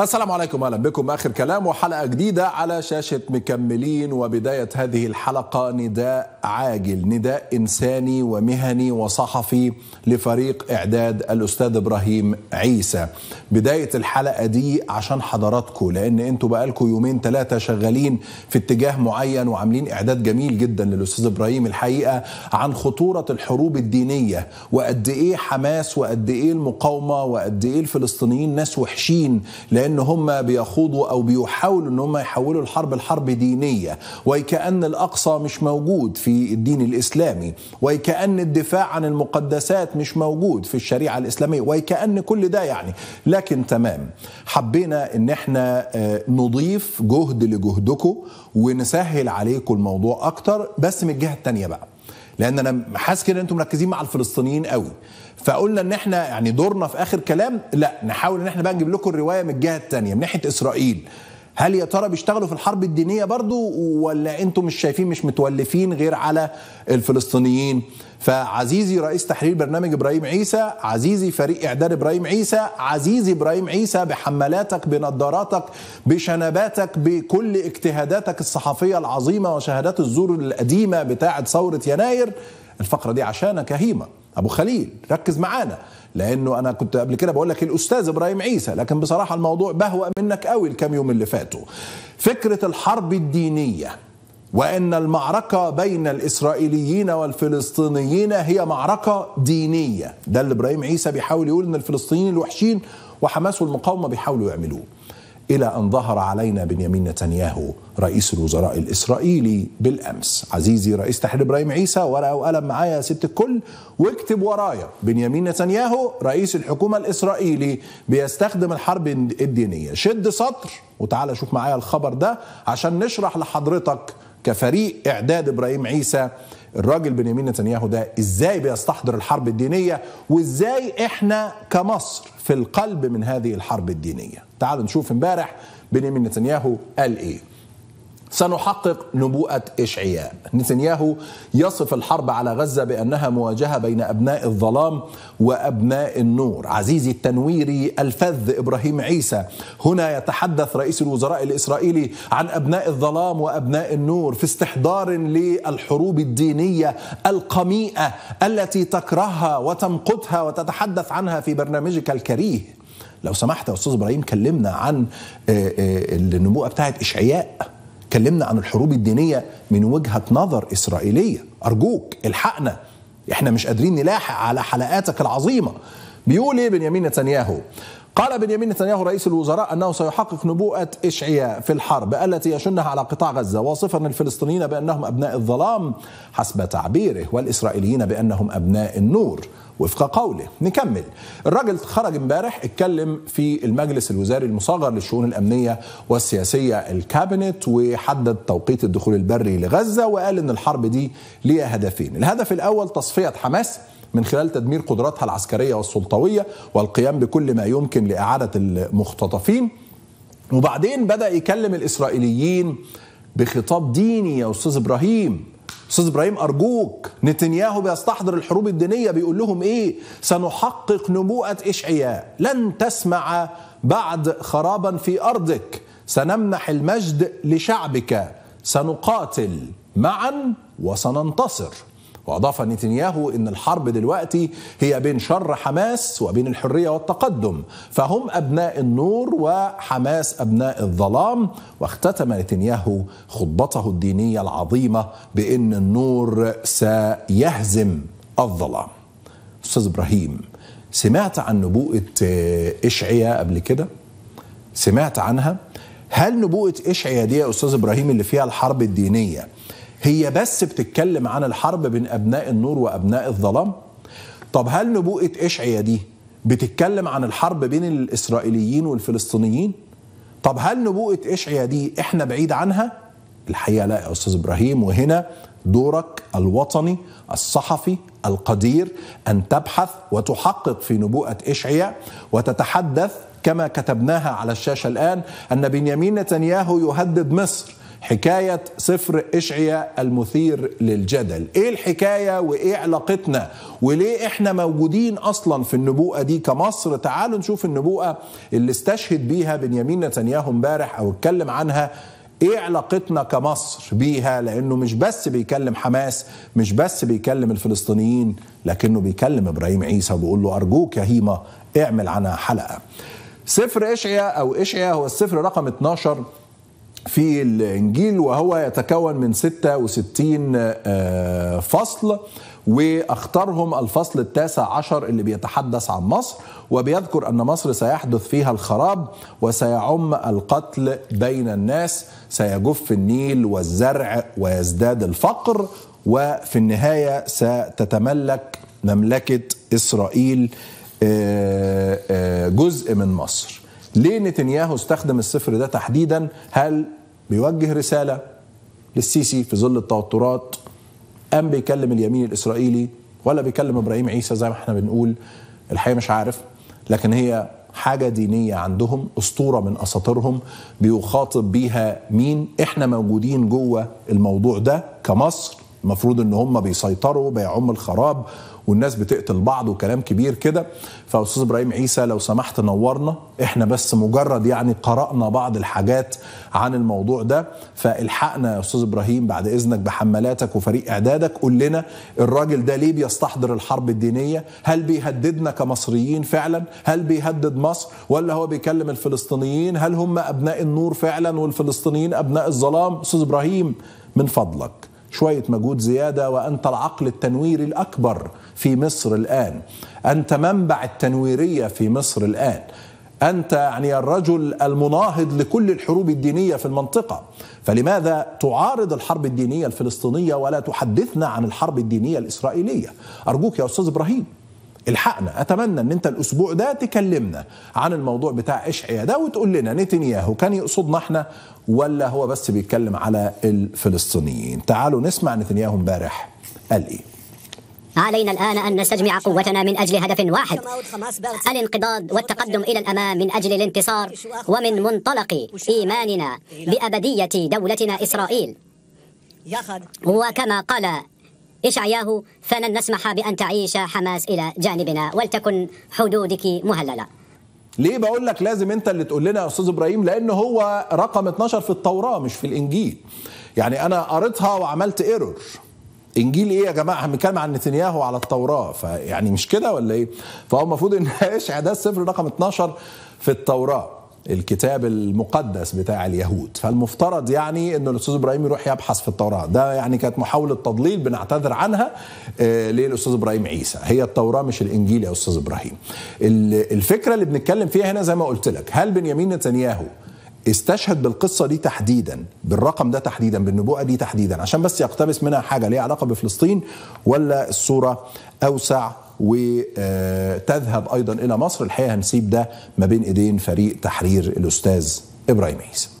السلام عليكم اهلا بكم اخر كلام وحلقه جديده على شاشه مكملين وبدايه هذه الحلقه نداء عاجل نداء انساني ومهني وصحفي لفريق اعداد الاستاذ ابراهيم عيسى بدايه الحلقه دي عشان حضراتكم لان انتوا بقالكم يومين ثلاثه شغالين في اتجاه معين وعاملين اعداد جميل جدا للاستاذ ابراهيم الحقيقه عن خطوره الحروب الدينيه وقد ايه حماس وقد ايه المقاومه وقد ايه الفلسطينيين ناس وحشين لأن هم بيخوضوا أو بيحاولوا أن هم يحولوا الحرب لحرب دينية وكأن الأقصى مش موجود في الدين الإسلامي وكأن الدفاع عن المقدسات مش موجود في الشريعة الإسلامية وكأن كل ده يعني لكن تمام حبينا أن احنا آه، نضيف جهد لجهدكم ونسهل عليكم الموضوع أكتر بس من الجهة الثانيه بقى لان انا حاسس كده ان انتم مركزين مع الفلسطينيين قوي فقلنا ان احنا يعني دورنا في اخر كلام لا نحاول ان احنا بقى نجيب لكم الروايه من الجهه الثانيه من ناحيه اسرائيل هل يا ترى بيشتغلوا في الحرب الدينية برضو ولا انتم مش شايفين مش متولفين غير على الفلسطينيين فعزيزي رئيس تحرير برنامج إبراهيم عيسى عزيزي فريق إعداد إبراهيم عيسى عزيزي إبراهيم عيسى بحمالاتك بنضاراتك بشنباتك بكل اجتهاداتك الصحفية العظيمة وشهادات الزور القديمة بتاعة ثورة يناير الفقرة دي عشانك يا هيمه ابو خليل ركز معانا لانه انا كنت قبل كده بقول لك الاستاذ ابراهيم عيسى لكن بصراحه الموضوع بهوأ منك قوي الكام يوم اللي فاتوا فكره الحرب الدينيه وان المعركه بين الاسرائيليين والفلسطينيين هي معركه دينيه ده اللي ابراهيم عيسى بيحاول يقول ان الفلسطينيين الوحشين وحماس والمقاومه بيحاولوا يعملوه إلى أن ظهر علينا بنيامين نتنياهو رئيس الوزراء الإسرائيلي بالأمس عزيزي رئيس تحرير إبراهيم عيسى ورقة وقلم معايا يا ست الكل واكتب ورايا بنيامين نتنياهو رئيس الحكومة الإسرائيلي بيستخدم الحرب الدينية شد سطر وتعالى شوف معايا الخبر ده عشان نشرح لحضرتك كفريق إعداد إبراهيم عيسى الراجل بنيامين نتنياهو ده ازاي بيستحضر الحرب الدينيه وازاي احنا كمصر في القلب من هذه الحرب الدينيه تعالوا نشوف امبارح بنيامين نتنياهو قال ايه سنحقق نبوءة إشعياء نتنياهو يصف الحرب على غزة بأنها مواجهة بين أبناء الظلام وأبناء النور عزيزي التنويري الفذ إبراهيم عيسى هنا يتحدث رئيس الوزراء الإسرائيلي عن أبناء الظلام وأبناء النور في استحضار للحروب الدينية القميئة التي تكرهها وتمقتها وتتحدث عنها في برنامجك الكريه لو سمحت يا استاذ ابراهيم كلمنا عن آه، آه، النبوءه بتاعت اشعياء اتكلمنا عن الحروب الدينية من وجهة نظر إسرائيلية أرجوك الحقنا احنا مش قادرين نلاحق على حلقاتك العظيمة بيقول ايه بنيامين نتنياهو قال بنيامين نتنياهو رئيس الوزراء أنه سيحقق نبوءة إشعياء في الحرب التي يشنها على قطاع غزة واصفا الفلسطينيين بأنهم أبناء الظلام حسب تعبيره والإسرائيليين بأنهم أبناء النور وفق قوله نكمل الراجل خرج امبارح اتكلم في المجلس الوزاري المصغر للشؤون الأمنية والسياسية الكابينت وحدد توقيت الدخول البري لغزة وقال أن الحرب دي ليها هدفين الهدف الأول تصفية حماس من خلال تدمير قدراتها العسكريه والسلطويه والقيام بكل ما يمكن لاعاده المختطفين وبعدين بدا يكلم الاسرائيليين بخطاب ديني يا استاذ ابراهيم استاذ ابراهيم ارجوك نتنياهو بيستحضر الحروب الدينيه بيقول لهم ايه سنحقق نبوءه اشعياء لن تسمع بعد خرابا في ارضك سنمنح المجد لشعبك سنقاتل معا وسننتصر وأضاف نتنياهو أن الحرب دلوقتي هي بين شر حماس وبين الحرية والتقدم فهم أبناء النور وحماس أبناء الظلام واختتم نتنياهو خطبته الدينية العظيمة بأن النور سيهزم الظلام أستاذ إبراهيم سمعت عن نبوءة إشعيا قبل كده؟ سمعت عنها؟ هل نبوءة إشعيا دي يا أستاذ إبراهيم اللي فيها الحرب الدينية هي بس بتتكلم عن الحرب بين أبناء النور وأبناء الظلام طب هل نبوءة إشعيا دي بتتكلم عن الحرب بين الإسرائيليين والفلسطينيين طب هل نبوءة إشعيا دي إحنا بعيد عنها الحقيقة لا يا أستاذ إبراهيم وهنا دورك الوطني الصحفي القدير أن تبحث وتحقق في نبوءة إشعيا وتتحدث كما كتبناها على الشاشة الآن أن بنيامين نتنياهو يهدد مصر حكاية سفر إشعياء المثير للجدل إيه الحكاية وإيه علاقتنا وليه إحنا موجودين أصلا في النبوءة دي كمصر تعالوا نشوف النبوءة اللي استشهد بيها بنيامين نتنياهو امبارح أو اتكلم عنها ايه علاقتنا كمصر بيها لانه مش بس بيكلم حماس مش بس بيكلم الفلسطينيين لكنه بيكلم ابراهيم عيسى وبيقول له ارجوك يا هيما اعمل عنها حلقه سفر اشعيا او اشعيا هو السفر رقم 12 في الإنجيل وهو يتكون من 66 آه، فصل واختارهم الفصل التاسع عشر اللي بيتحدث عن مصر وبيذكر أن مصر سيحدث فيها الخراب وسيعم القتل بين الناس سيجف النيل والزرع ويزداد الفقر وفي النهاية ستتملك مملكة إسرائيل آه، آه، جزء من مصر ليه نتنياهو استخدم الصفر ده تحديدا هل بيوجه رسالة للسيسي في ظل التوترات أم بيكلم اليمين الإسرائيلي ولا بيكلم إبراهيم عيسى زي ما احنا بنقول الحقيقة مش عارف لكن هي حاجة دينية عندهم أسطورة من أساطيرهم بيخاطب بيها مين احنا موجودين جوه الموضوع ده كمصر المفروض ان هم بيسيطروا بيعم الخراب والناس بتقتل بعض وكلام كبير كده فاستاذ ابراهيم عيسى لو سمحت نورنا احنا بس مجرد يعني قرانا بعض الحاجات عن الموضوع ده فالحقنا يا استاذ ابراهيم بعد اذنك بحملاتك وفريق اعدادك قول لنا الراجل ده ليه بيستحضر الحرب الدينيه هل بيهددنا كمصريين فعلا هل بيهدد مصر ولا هو بيكلم الفلسطينيين هل هم ابناء النور فعلا والفلسطينيين ابناء الظلام استاذ ابراهيم من فضلك شوية مجهود زيادة وأنت العقل التنويري الأكبر في مصر الآن أنت منبع التنويرية في مصر الآن أنت يعني الرجل المناهض لكل الحروب الدينية في المنطقة فلماذا تعارض الحرب الدينية الفلسطينية ولا تحدثنا عن الحرب الدينية الإسرائيلية أرجوك يا أستاذ إبراهيم الحقنا اتمنى ان انت الاسبوع ده تكلمنا عن الموضوع بتاع اشعيا ده وتقول لنا نتنياهو كان يقصدنا احنا ولا هو بس بيتكلم على الفلسطينيين تعالوا نسمع نتنياهو امبارح قال ايه علينا الآن أن نستجمع قوتنا من أجل هدف واحد الانقضاض والتقدم إلى الأمام من أجل الانتصار ومن منطلق إيماننا بأبدية دولتنا إسرائيل وكما قال إشعياه فلن نسمح بأن تعيش حماس إلى جانبنا ولتكن حدودك مهللة ليه بقول لك لازم انت اللي تقول لنا يا استاذ ابراهيم لان هو رقم 12 في التوراه مش في الانجيل يعني انا قريتها وعملت ايرور انجيل ايه يا جماعه احنا بنتكلم عن نتنياهو على التوراه فيعني مش كده ولا ايه فهو المفروض ان اشعيا ده السفر رقم 12 في التوراه الكتاب المقدس بتاع اليهود فالمفترض يعني ان الاستاذ ابراهيم يروح يبحث في التوراه ده يعني كانت محاوله تضليل بنعتذر عنها آه، للاستاذ ابراهيم عيسى هي التوراه مش الانجيل يا استاذ ابراهيم الفكره اللي بنتكلم فيها هنا زي ما قلت لك هل بنيامين نتنياهو استشهد بالقصة دي تحديدا بالرقم ده تحديدا بالنبوءة دي تحديدا عشان بس يقتبس منها حاجة ليها علاقة بفلسطين ولا الصورة أوسع وتذهب ايضا الى مصر الحقيقه هنسيب ده ما بين ايدين فريق تحرير الاستاذ ابراهيم عيسى